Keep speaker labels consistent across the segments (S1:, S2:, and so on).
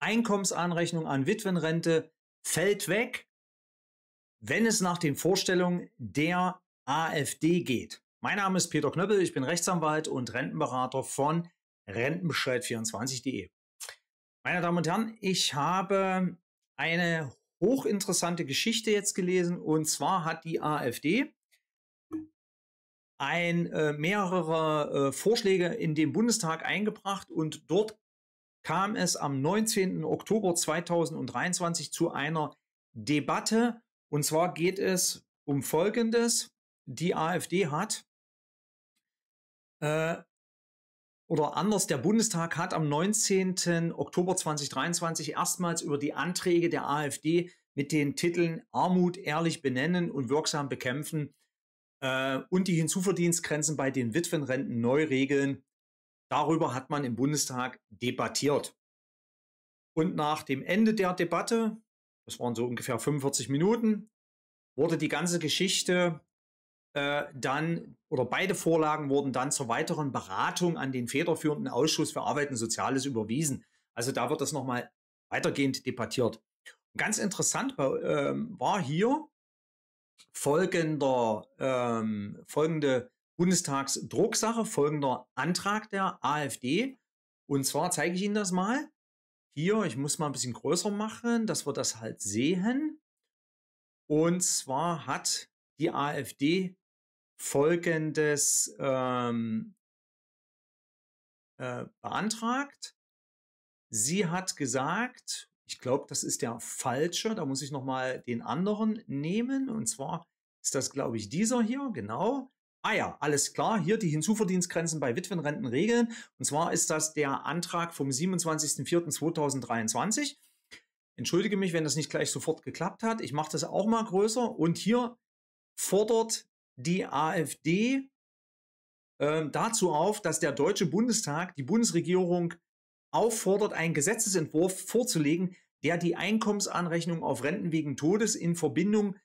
S1: Einkommensanrechnung an Witwenrente fällt weg, wenn es nach den Vorstellungen der AfD geht. Mein Name ist Peter Knöppel, ich bin Rechtsanwalt und Rentenberater von rentenbescheid24.de. Meine Damen und Herren, ich habe eine hochinteressante Geschichte jetzt gelesen und zwar hat die AfD ein äh, mehrere äh, Vorschläge in den Bundestag eingebracht und dort kam es am 19. Oktober 2023 zu einer Debatte. Und zwar geht es um Folgendes. Die AfD hat, äh, oder anders, der Bundestag hat am 19. Oktober 2023 erstmals über die Anträge der AfD mit den Titeln Armut ehrlich benennen und wirksam bekämpfen äh, und die Hinzuverdienstgrenzen bei den Witwenrenten neu regeln Darüber hat man im Bundestag debattiert. Und nach dem Ende der Debatte, das waren so ungefähr 45 Minuten, wurde die ganze Geschichte äh, dann oder beide Vorlagen wurden dann zur weiteren Beratung an den federführenden Ausschuss für Arbeit und Soziales überwiesen. Also da wird das nochmal weitergehend debattiert. Und ganz interessant äh, war hier folgender, ähm, folgende Bundestagsdrucksache folgender Antrag der AfD. Und zwar zeige ich Ihnen das mal. Hier, ich muss mal ein bisschen größer machen, dass wir das halt sehen. Und zwar hat die AfD folgendes ähm, äh, beantragt. Sie hat gesagt, ich glaube, das ist der falsche, da muss ich nochmal den anderen nehmen. Und zwar ist das, glaube ich, dieser hier, genau. Ah ja, alles klar, hier die Hinzuverdienstgrenzen bei Witwenrenten regeln. Und zwar ist das der Antrag vom 27.04.2023. Entschuldige mich, wenn das nicht gleich sofort geklappt hat. Ich mache das auch mal größer. Und hier fordert die AfD äh, dazu auf, dass der Deutsche Bundestag die Bundesregierung auffordert, einen Gesetzesentwurf vorzulegen, der die Einkommensanrechnung auf Renten wegen Todes in Verbindung mit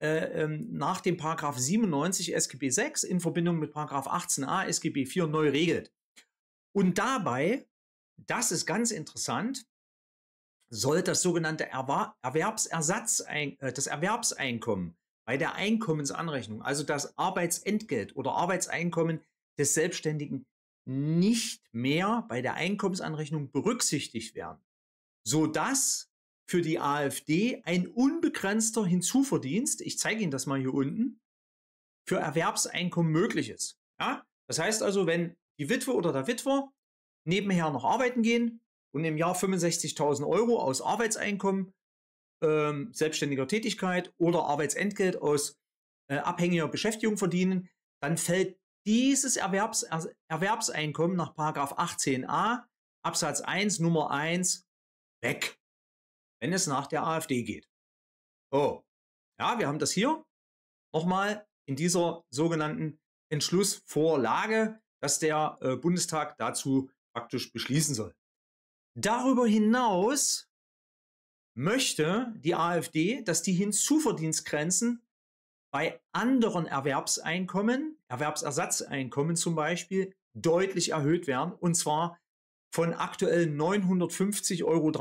S1: äh, ähm, nach dem Paragraph 97 SGB 6 in Verbindung mit Paragraph 18a SGB 4 neu regelt. Und dabei, das ist ganz interessant, soll das sogenannte Erwerbsersatz, äh, das Erwerbseinkommen bei der Einkommensanrechnung, also das Arbeitsentgelt oder Arbeitseinkommen des Selbstständigen, nicht mehr bei der Einkommensanrechnung berücksichtigt werden, so dass für die AfD ein unbegrenzter Hinzuverdienst, ich zeige Ihnen das mal hier unten, für Erwerbseinkommen möglich ist. Ja? Das heißt also, wenn die Witwe oder der Witwer nebenher noch arbeiten gehen und im Jahr 65.000 Euro aus Arbeitseinkommen, ähm, selbstständiger Tätigkeit oder Arbeitsentgelt aus äh, abhängiger Beschäftigung verdienen, dann fällt dieses Erwerbs Erwerbseinkommen nach 18a Absatz 1 Nummer 1 weg wenn es nach der AfD geht. Oh, ja, wir haben das hier nochmal in dieser sogenannten Entschlussvorlage, dass der äh, Bundestag dazu praktisch beschließen soll. Darüber hinaus möchte die AfD, dass die Hinzuverdienstgrenzen bei anderen Erwerbseinkommen, Erwerbsersatzeinkommen zum Beispiel, deutlich erhöht werden, und zwar von aktuell 950,93 Euro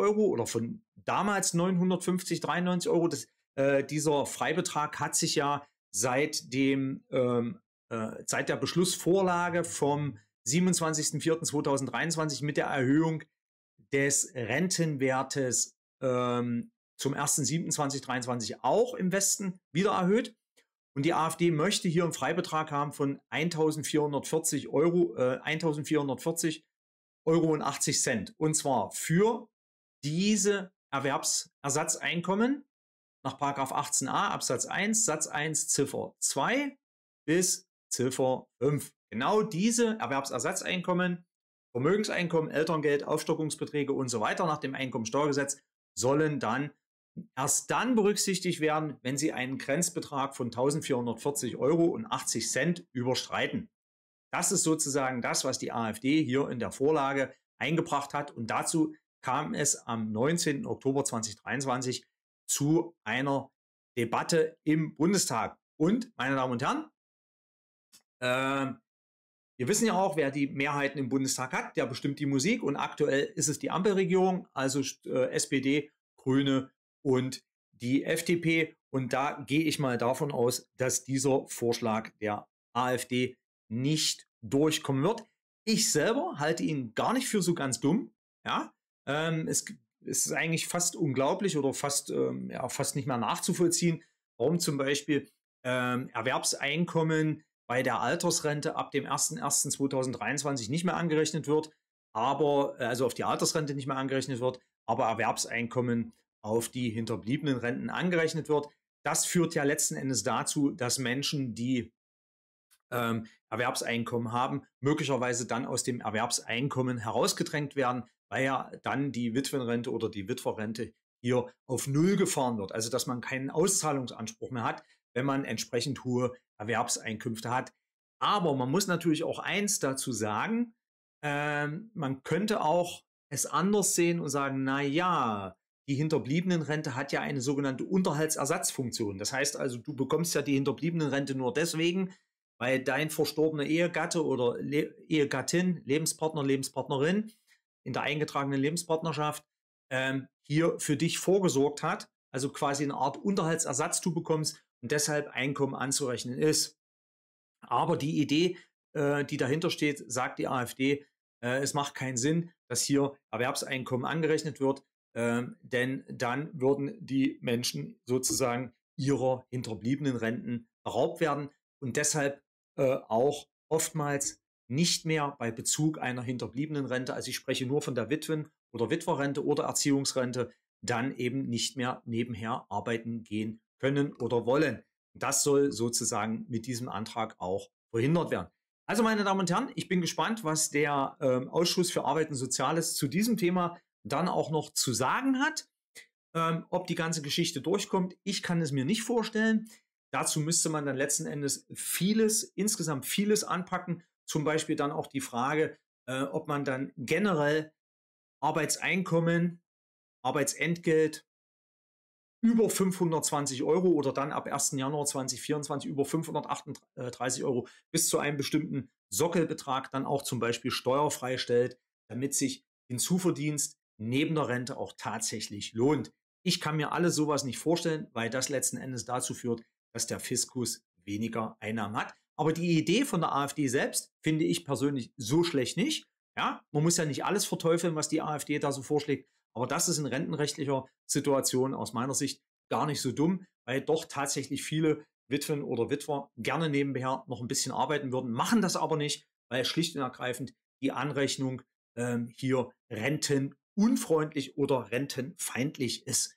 S1: Euro oder von damals 950,93 Euro. Das, äh, dieser Freibetrag hat sich ja seit dem ähm, äh, seit der Beschlussvorlage vom 27.04.2023 mit der Erhöhung des Rentenwertes ähm, zum 1.07.2023 auch im Westen wieder erhöht. Und die AfD möchte hier einen Freibetrag haben von 1.440 Euro, äh, 1.440 Euro und 80 Cent. Und zwar für diese Erwerbsersatzeinkommen nach 18a Absatz 1 Satz 1 Ziffer 2 bis Ziffer 5. Genau diese Erwerbsersatzeinkommen, Vermögenseinkommen, Elterngeld, Aufstockungsbeträge und so weiter nach dem Einkommensteuergesetz sollen dann erst dann berücksichtigt werden, wenn sie einen Grenzbetrag von 1440 Euro und 80 Cent überschreiten. Das ist sozusagen das, was die AfD hier in der Vorlage eingebracht hat. Und dazu kam es am 19. Oktober 2023 zu einer Debatte im Bundestag. Und, meine Damen und Herren, äh, wir wissen ja auch, wer die Mehrheiten im Bundestag hat, der bestimmt die Musik. Und aktuell ist es die Ampelregierung, also äh, SPD, Grüne und die FDP. Und da gehe ich mal davon aus, dass dieser Vorschlag der AfD nicht durchkommen wird. Ich selber halte ihn gar nicht für so ganz dumm. Ja, ähm, es, es, ist eigentlich fast unglaublich oder fast, ähm, ja, fast nicht mehr nachzuvollziehen, warum zum Beispiel ähm, Erwerbseinkommen bei der Altersrente ab dem 01.01.2023 nicht mehr angerechnet wird, aber äh, also auf die Altersrente nicht mehr angerechnet wird, aber Erwerbseinkommen auf die hinterbliebenen Renten angerechnet wird. Das führt ja letzten Endes dazu, dass Menschen, die ähm, Erwerbseinkommen haben, möglicherweise dann aus dem Erwerbseinkommen herausgedrängt werden, weil ja dann die Witwenrente oder die Witwerrente hier auf Null gefahren wird. Also dass man keinen Auszahlungsanspruch mehr hat, wenn man entsprechend hohe Erwerbseinkünfte hat. Aber man muss natürlich auch eins dazu sagen, ähm, man könnte auch es anders sehen und sagen, na ja, die Hinterbliebenenrente hat ja eine sogenannte Unterhaltsersatzfunktion. Das heißt also, du bekommst ja die Hinterbliebenenrente nur deswegen, weil dein verstorbener Ehegatte oder Le Ehegattin, Lebenspartner, Lebenspartnerin in der eingetragenen Lebenspartnerschaft ähm, hier für dich vorgesorgt hat, also quasi eine Art Unterhaltsersatz du bekommst und deshalb Einkommen anzurechnen ist. Aber die Idee, äh, die dahinter steht, sagt die AfD, äh, es macht keinen Sinn, dass hier Erwerbseinkommen angerechnet wird, äh, denn dann würden die Menschen sozusagen ihrer hinterbliebenen Renten beraubt werden. Und deshalb äh, auch oftmals nicht mehr bei Bezug einer hinterbliebenen Rente, also ich spreche nur von der Witwen- oder Witwerrente oder Erziehungsrente, dann eben nicht mehr nebenher arbeiten gehen können oder wollen. Das soll sozusagen mit diesem Antrag auch verhindert werden. Also meine Damen und Herren, ich bin gespannt, was der ähm, Ausschuss für Arbeit und Soziales zu diesem Thema dann auch noch zu sagen hat. Ähm, ob die ganze Geschichte durchkommt, ich kann es mir nicht vorstellen. Dazu müsste man dann letzten Endes vieles, insgesamt vieles anpacken. Zum Beispiel dann auch die Frage, äh, ob man dann generell Arbeitseinkommen, Arbeitsentgelt über 520 Euro oder dann ab 1. Januar 2024 über 538 Euro bis zu einem bestimmten Sockelbetrag dann auch zum Beispiel steuerfrei stellt, damit sich Hinzuverdienst neben der Rente auch tatsächlich lohnt. Ich kann mir alles sowas nicht vorstellen, weil das letzten Endes dazu führt, dass der Fiskus weniger Einnahmen hat. Aber die Idee von der AfD selbst finde ich persönlich so schlecht nicht. Ja, man muss ja nicht alles verteufeln, was die AfD da so vorschlägt. Aber das ist in rentenrechtlicher Situation aus meiner Sicht gar nicht so dumm, weil doch tatsächlich viele Witwen oder Witwer gerne nebenher noch ein bisschen arbeiten würden, machen das aber nicht, weil schlicht und ergreifend die Anrechnung ähm, hier rentenunfreundlich oder rentenfeindlich ist.